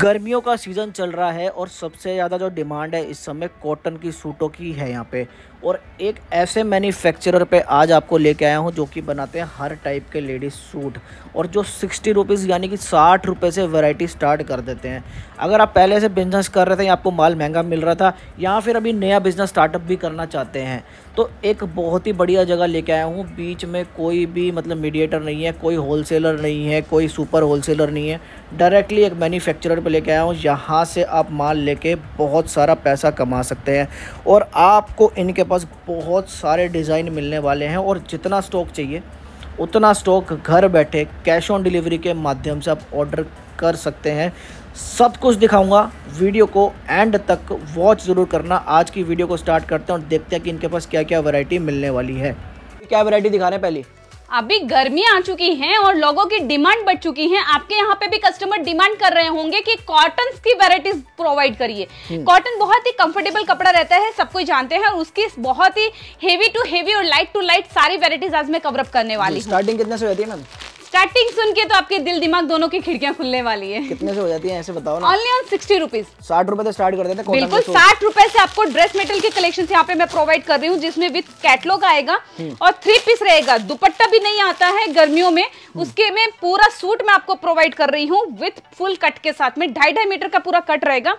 गर्मियों का सीज़न चल रहा है और सबसे ज़्यादा जो डिमांड है इस समय कॉटन की सूटों की है यहाँ पे और एक ऐसे मैन्युफैक्चरर पे आज आपको लेके आया हूँ जो कि बनाते हैं हर टाइप के लेडीज़ सूट और जो सिक्सटी रुपीज़ यानी कि साठ रुपये से वैरायटी स्टार्ट कर देते हैं अगर आप पहले से बिजनेस कर रहे थे या आपको माल महंगा मिल रहा था या फिर अभी नया बिज़नेस स्टार्टअप भी करना चाहते हैं तो एक बहुत ही बढ़िया जगह लेके आया हूँ बीच में कोई भी मतलब मीडिएटर नहीं है कोई होलसेलर नहीं है कोई सुपर होलसेलर नहीं है डायरेक्टली एक मैन्युफैक्चरर पे लेके आया हूँ यहाँ से आप माल लेके बहुत सारा पैसा कमा सकते हैं और आपको इनके पास बहुत सारे डिज़ाइन मिलने वाले हैं और जितना स्टॉक चाहिए उतना स्टॉक घर बैठे कैश ऑन डिलीवरी के माध्यम से आप ऑर्डर कर सकते हैं सब कुछ दिखाऊंगा वीडियो को एंड तक वॉच ज़रूर करना आज की वीडियो को स्टार्ट करते हैं और देखते हैं कि इनके पास क्या क्या वैरायटी मिलने वाली है क्या वैरायटी दिखा रहे हैं पहली अभी गर्मी आ चुकी है और लोगों की डिमांड बढ़ चुकी है आपके यहाँ पे भी कस्टमर डिमांड कर रहे होंगे कि कॉटन की वेराइटीज प्रोवाइड करिए कॉटन हम्म। बहुत ही कंफर्टेबल कपड़ा रहता है सब कोई जानते हैं और उसकी बहुत ही हेवी टू हेवी और लाइट टू लाइट सारी वेराइटीज आज मैं कवरअप करने वाली स्टार्टिंग कितने से रहती है मैम स्टार्टिंग सुन के तो आपके दिल दिमाग दोनों की खिड़कियां खुलने वाली है कितने से हो जाती है ऐसे बताओ ना ऑनली ऑन सिक्सटी रुपीज साठ रुपए स्टार्ट कर देते हैं बिल्कुल तो। साठ रुपए से आपको ड्रेस मेटल के कलेक्शन यहाँ पे मैं प्रोवाइड कर रही हूँ जिसमें विथ कैटलॉग आएगा हम्म। और थ्री पीस रहेगा दुपट्टा भी नहीं आता है गर्मियों में हम्म। उसके में पूरा सूट मैं आपको प्रोवाइड कर रही हूँ विथ फुल कट के साथ में ढाई ढाई मीटर का पूरा कट रहेगा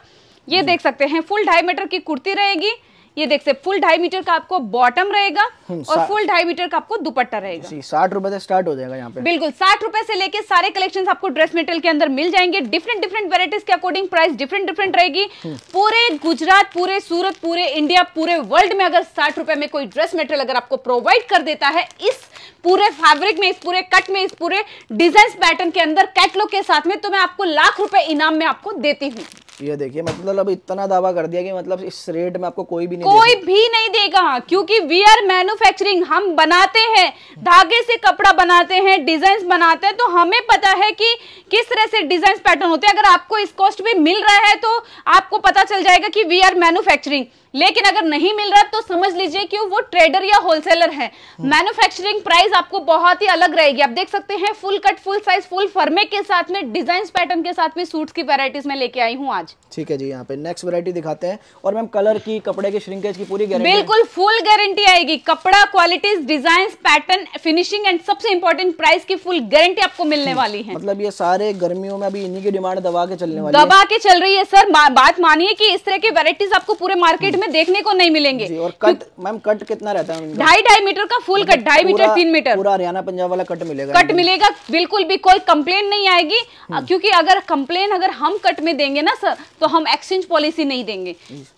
ये हम्म। देख सकते हैं फुल ढाई मीटर की कुर्ती रहेगी ये देख सकते फुल ढाई मीटर का आपको बॉटम रहेगा हम्म, और फुल ढाई मीटर का आपको दुपट्टा रहेगा साठ रुपए से स्टार्ट हो जाएगा यहाँ पे बिल्कुल साठ रुपए से लेके सारे कलेक्शन आपको ड्रेस मेटेरियल के अंदर मिल जाएंगे डिफरेंट डिफरेंट वेराइटीज के अकॉर्डिंग प्राइस डिफरेंट डिफरेंट रहेगी हम्म। पूरे गुजरात पूरे सूरत पूरे इंडिया पूरे वर्ल्ड में अगर साठ रुपए में कोई ड्रेस मेटेरियल अगर आपको प्रोवाइड कर देता है इस पूरे फैब्रिक में इस पूरे कट में इस पूरे डिजाइन पैटर्न के अंदर कैटलॉग के साथ में तो मैं आपको लाख रुपए इनाम में आपको देती हूँ ये देखिए मतलब अब इतना दावा कर दिया कि मतलब इस रेट में आपको कोई भी नहीं कोई भी नहीं देगा क्योंकि वी आर मैन्युफैक्चरिंग हम बनाते हैं धागे से कपड़ा बनाते हैं डिजाइन बनाते हैं तो हमें पता है कि किस तरह से डिजाइन पैटर्न होते हैं अगर आपको इस कॉस्ट में मिल रहा है तो आपको पता चल जाएगा कि वी आर मैन्युफैक्चरिंग लेकिन अगर नहीं मिल रहा तो समझ लीजिए कि वो ट्रेडर या होलसेलर है मैन्युफैक्चरिंग प्राइस आपको बहुत ही अलग रहेगी आप देख सकते हैं full cut full size full फर्मे के साथ में डिजाइन पैटर्न के साथ में सूट्स की वेराइटीज में लेके आई हूँ आज ठीक है जी यहाँ पे नेक्स्ट वेरायटी दिखाते हैं और मैम कलर की कपड़े की श्रिंकेज की पूरी गारंटी बिल्कुल फुल गारंटी आएगी कपड़ा quality design pattern finishing and सबसे इम्पोर्टेंट प्राइस की फुल गारंटी आपको मिलने हम्म। वाली है मतलब ये सारे गर्मियों में अभी इन्हीं की डिमांड दबा के चलने वाली दबा के चल रही है सर बात मानिए की इस तरह की वेराइटीज आपको पूरे मार्केट हम्म। में इसमें देखने को नहीं मिलेंगे और कट मैम कट कितना रहता है ढाई ढाई मीटर का फुल कट ढाई मीटर तीन मीटर पूरा हरियाणा पंजाब वाला कट मिलेगा कट मिलेगा बिल्कुल भी कोई कंप्लेन नहीं आएगी हम्म। क्योंकि अगर कंप्लेन अगर हम कट में देंगे ना सर तो हम एक्सचेंज पॉलिसी नहीं देंगे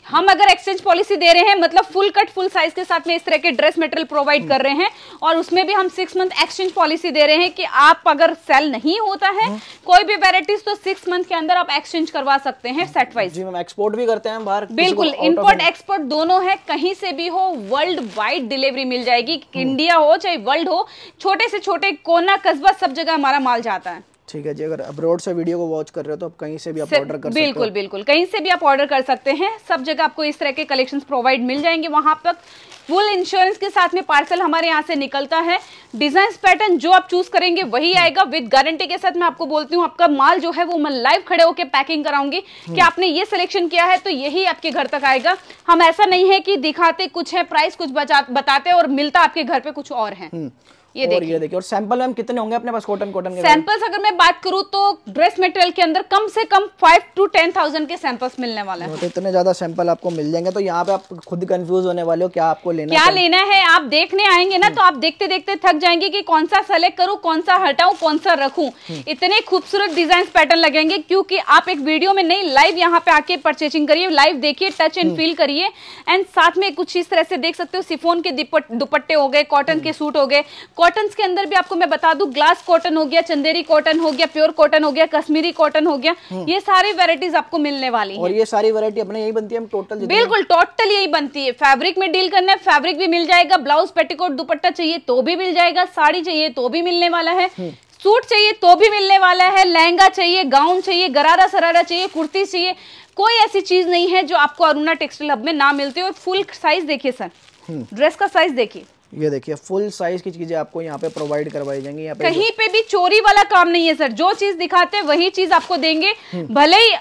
हम अगर एक्सचेंज पॉलिसी दे रहे हैं मतलब फुल कट फुल साइज के साथ में इस तरह के ड्रेस मेटेरियल प्रोवाइड कर रहे हैं और उसमें भी हम सिक्स मंथ एक्सचेंज पॉलिसी दे रहे हैं कि आप अगर सेल नहीं होता है हम्म। कोई भी वेराइटीज तो सिक्स मंथ के अंदर आप एक्सचेंज करवा सकते हैं सेट वाइज एक्सपोर्ट भी करते हैं बाहर बिल्कुल इम्पोर्ट एक्सपर्ट दोनों हैं कहीं से भी हो वर्ल्ड वाइड डिलीवरी मिल जाएगी इंडिया हो चाहे वर्ल्ड हो छोटे से छोटे कोना कस्बा सब जगह हमारा माल जाता है ठीक है जी अगर अब्रोड से वीडियो को वॉच कर रहे हो तो आप कहीं से भी आप ऑर्डर कर बिल्कुल सकते बिल्कुल कहीं से भी आप ऑर्डर कर सकते हैं सब जगह आपको इस तरह के कलेक्शंस प्रोवाइड मिल जाएंगे वहां तक फुल इंश्योरेंस के साथ में पार्सल हमारे यहाँ से निकलता है डिजाइन पैटर्न जो आप चूज करेंगे वही हम्म। आएगा विद गारंटी के साथ मैं आपको बोलती हूँ आपका माल जो है वो मैं लाइव खड़े होकर पैकिंग कराऊंगी हम्म। कि आपने ये सिलेक्शन किया है तो यही आपके घर तक आएगा हम ऐसा नहीं है कि दिखाते कुछ है प्राइस कुछ बताते और मिलता आपके घर पे कुछ और है हम्म। ये और ये देखिए और सैंपल मैम कितने होंगे अपने पास कॉटन कॉटन के सैंपल्स अगर मैं बात करूँ तो ड्रेस मटेरियल के अंदर कम से कम फाइव टू टेन थाउजेंड के सैंपल्स मिलने वाले हैं तो इतने ज्यादा सैंपल आपको मिल जाएंगे तो यहाँ पे आप खुद कंफ्यूज होने वाले हो क्या आपको लेना क्या लेना है आप देखने आएंगे ना तो आप देखते देखते थक जाएंगे की कौन सा सेलेक्ट करूँ कौन सा हटाऊ कौन सा रखू हम्म। इतने खूबसूरत डिजाइन पैटर्न लगेंगे क्यूँकी आप एक वीडियो में नहीं लाइव यहाँ पे आके परचेसिंग करिए लाइव देखिए टच एंड फील करिए एंड साथ में कुछ इस तरह से देख सकते हो सिफोन के दुपट्टे हो गए कॉटन के सूट हम्म। हो गए कॉटन के अंदर भी आपको मैं बता दू ग्लास कॉटन हो गया चंदेरी कॉटन हो गया प्योर कॉटन हो गया कश्मीरी कॉटन हो गया हम्म। ये सारी वेराइटीज आपको मिलने वाली और ये सारी वेरायटी अपने यही बनती है टोटल बिल्कुल टोटल यही बनती है फेब्रिक में डील करना है फेब्रिक भी मिल जाएगा ब्लाउज पेटीकोट दुपट्टा चाहिए तो भी मिल जाएगा साड़ी चाहिए तो भी मिलने वाला है हम्म। सूट चाहिए तो भी मिलने वाला है लहंगा चाहिए गाउन चाहिए गरारा सरारा चाहिए कुर्ती चाहिए कोई ऐसी चीज नहीं है जो आपको अरुणा टेक्सटाइल हब में ना मिलती हो फुल साइज देखिए सर ड्रेस हम्म। का साइज देखिए ये देखिए फुल साइज की चीजें आपको यहाँ पे प्रोवाइड करवाई जाएंगी यहाँ पे कहीं पे भी चोरी वाला काम नहीं है सर जो चीज दिखाते हैं वही चीज आपको देंगे हम्म। भले ही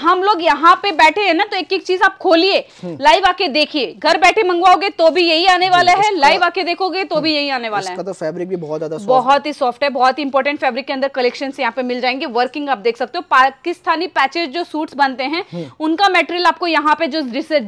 हम लोग यहाँ पे बैठे हैं ना तो एक एक चीज आप खोलिए हम्म। लाइव आके देखिए घर बैठे मंगवाओगे तो भी यही आने वाला हम्म, है लाइव आके देखोगे तो भी यही आने वाला है तो फैब्रिक भी बहुत ज्यादा बहुत ही सॉफ्ट है बहुत ही इंपॉर्टेंट फैब्रिक के अंदर कलेक्शन यहाँ पे मिल जाएंगे वर्किंग आप देख सकते हो पाकिस्तानी पैचेज जो सूट बनते हैं हम्म। उनका मेटेरियल आपको यहाँ पे जो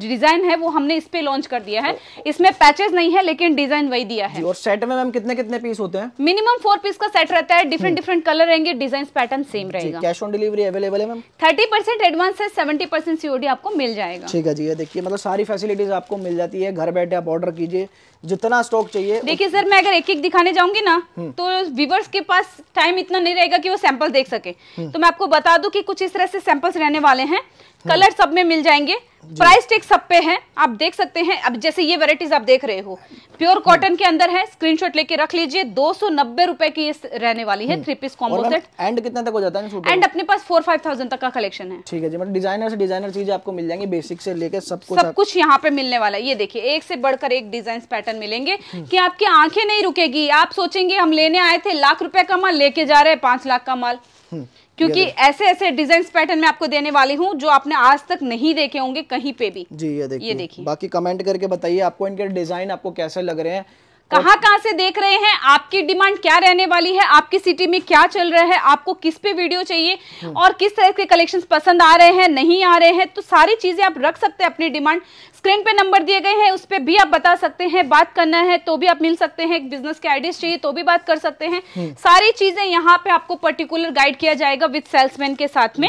डिजाइन है वो हमने इस पे लॉन्च कर दिया है तो- इसमें पैचेज नहीं है लेकिन डिजाइन वही दिया है और सेट में मैम कितने कितने पीस होते हैं मिनिमम फोर पीस का सेट रहता है डिफरेंट डिफरेंट कलर रहेंगे डिजाइन पैटर्न सेम रहेगा कैश ऑन डिलीवरी अवेलेबल है मैम थर्टी परसेंट एडवांस है सेवेंटी परसेंट सीओडी आपको मिल जाएगा ठीक है जी ये देखिए मतलब सारी फैसिलिटीज आपको मिल जाती है घर बैठे आप ऑर्डर कीजिए जितना स्टॉक चाहिए देखिए सर मैं अगर एक एक दिखाने जाऊंगी ना हम्म। तो व्यूवर्स के पास टाइम इतना नहीं रहेगा कि वो सैंपल देख सके हम्म। तो मैं आपको बता दूं कि कुछ इस तरह से सैंपल्स रहने वाले हैं कलर हम्म। सब में मिल जाएंगे प्राइस टेक सब पे है आप देख सकते हैं अब जैसे ये वेराइटीज आप देख रहे हो प्योर कॉटन के अंदर है स्क्रीन लेके रख लीजिए दो सौ नब्बे रुपए की रहने वाली है three piece combo set and कितने तक हो जाता है एंड अपने पास फोर फाइव थाउजेंड तक का कलेक्शन है ठीक है जी मतलब डिजाइनर से डिजाइनर चीज आपको मिल जाएंगे बेसिक से लेकर सब सब कुछ यहाँ पे मिलने वाला है ये देखिए एक से बढ़कर एक डिजाइन पैटर्न ऑप्शन मिलेंगे कि आपकी आंखें नहीं रुकेगी आप सोचेंगे हम लेने आए थे लाख रुपए का माल लेके जा रहे हैं पांच लाख का माल हम्म, क्योंकि ऐसे ऐसे डिजाइन पैटर्न में आपको देने वाली हूँ जो आपने आज तक नहीं देखे होंगे कहीं पे भी जी ये देखिए बाकी कमेंट करके बताइए आपको इनके डिजाइन आपको कैसे लग रहे हैं कहाँ कहाँ से देख रहे हैं आपकी डिमांड क्या रहने वाली है आपकी सिटी में क्या चल रहा है आपको किस पे वीडियो चाहिए हम्म। और किस तरह के कलेक्शंस पसंद आ रहे हैं नहीं आ रहे हैं तो सारी चीजें आप रख सकते हैं अपनी डिमांड स्क्रीन पे नंबर दिए गए हैं उस पर भी आप बता सकते हैं बात करना है तो भी आप मिल सकते हैं बिजनेस के आइडियाज चाहिए तो भी बात कर सकते हैं हम्म। सारी चीजें यहाँ पे आपको पर्टिकुलर गाइड किया जाएगा विद सेल्समैन के साथ में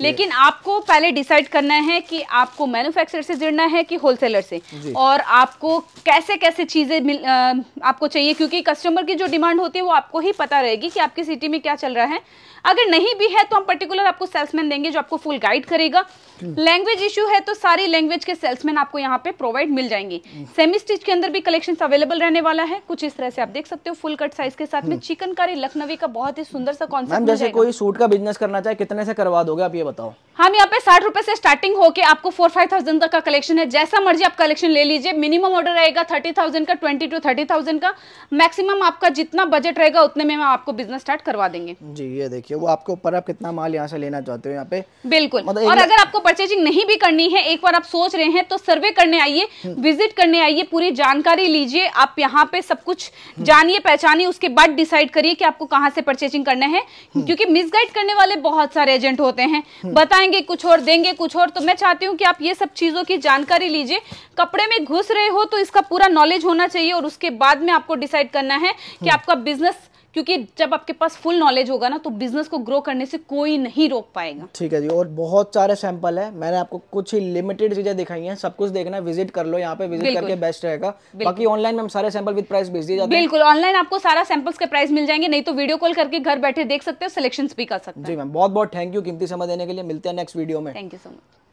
लेकिन आपको पहले डिसाइड करना है कि आपको मैन्युफैक्चरर से जुड़ना है कि होलसेलर से और आपको कैसे कैसे चीजें आपको चाहिए क्योंकि कस्टमर की जो डिमांड होती है वो आपको ही पता रहेगी कि आपकी सिटी में क्या चल रहा है अगर नहीं भी है तो हम पर्टिकुलर आपको सेल्समैन देंगे जो आपको फुल गाइड करेगा लैंग्वेज हम्म। इश्यू है तो सारी लैंग्वेज के सेल्समैन आपको यहाँ पे प्रोवाइड मिल जाएंगी सेमी स्टिच के अंदर भी कलेक्शन अवेलेबल रहने वाला है कुछ इस तरह से आप देख सकते हो फुल कट साइज के साथ में हम्म। चिकनकारी लखनवी का बहुत ही सुंदर सा कॉन्सेप्ट जैसे कोई सूट का बिजनेस करना चाहे कितने से करवा दोगे आप ये बताओ हम यहाँ पे साठ रुपए से स्टार्टिंग होके आपको फोर फाइव थाउजेंड तक का कलेक्शन है जैसा मर्जी आप कलेक्शन ले लीजिए मिनिमम ऑर्डर रहेगा थर्टी थाउजेंड का ट्वेंटी टू थर्टी थाउजेंड का मैक्सिमम आपका जितना बजट रहेगा उतने में हम आपको बिजनेस स्टार्ट करवा देंगे जी ये देखिए वो आपके ऊपर आप कितना माल यहाँ से लेना चाहते हो यहाँ पे बिल्कुल मतलब और अगर आपको परचेजिंग नहीं भी करनी है एक बार आप सोच रहे हैं तो सर्वे करने आइए विजिट हम्म। करने आइए पूरी जानकारी लीजिए आप यहाँ पे सब कुछ हम्म। जानिए पहचानिए उसके बाद डिसाइड करिए कि आपको कहाँ से परचेजिंग करना है हम्म। क्योंकि मिसगाइड करने वाले बहुत सारे एजेंट होते हैं बताए करेंगे कुछ और देंगे कुछ और तो मैं चाहती हूँ कि आप ये सब चीज़ों की जानकारी लीजिए कपड़े में घुस रहे हो तो इसका पूरा नॉलेज होना चाहिए और उसके बाद में आपको डिसाइड करना है कि हम्म। आपका बिजनेस क्योंकि जब आपके पास फुल नॉलेज होगा ना तो बिजनेस को ग्रो करने से कोई नहीं रोक पाएगा ठीक है जी और बहुत सारे सैंपल है मैंने आपको कुछ ही लिमिटेड चीजें दिखाई हैं सब कुछ देखना विजिट कर लो यहाँ पे विजिट करके बेस्ट रहेगा बाकी ऑनलाइन में हम सारे सैंपल विद प्राइस भेज दिए जाते हैं बिल्कुल ऑनलाइन आपको सारा सैंपल्स के प्राइस मिल जाएंगे नहीं तो वीडियो कॉल करके घर बैठे देख सकते हो सिलेक्शन भी कर सकते हैं जी मैम बहुत बहुत थैंक यू कीमती समय देने के लिए मिलते हैं नेक्स्ट वीडियो में थैंक यू सो मच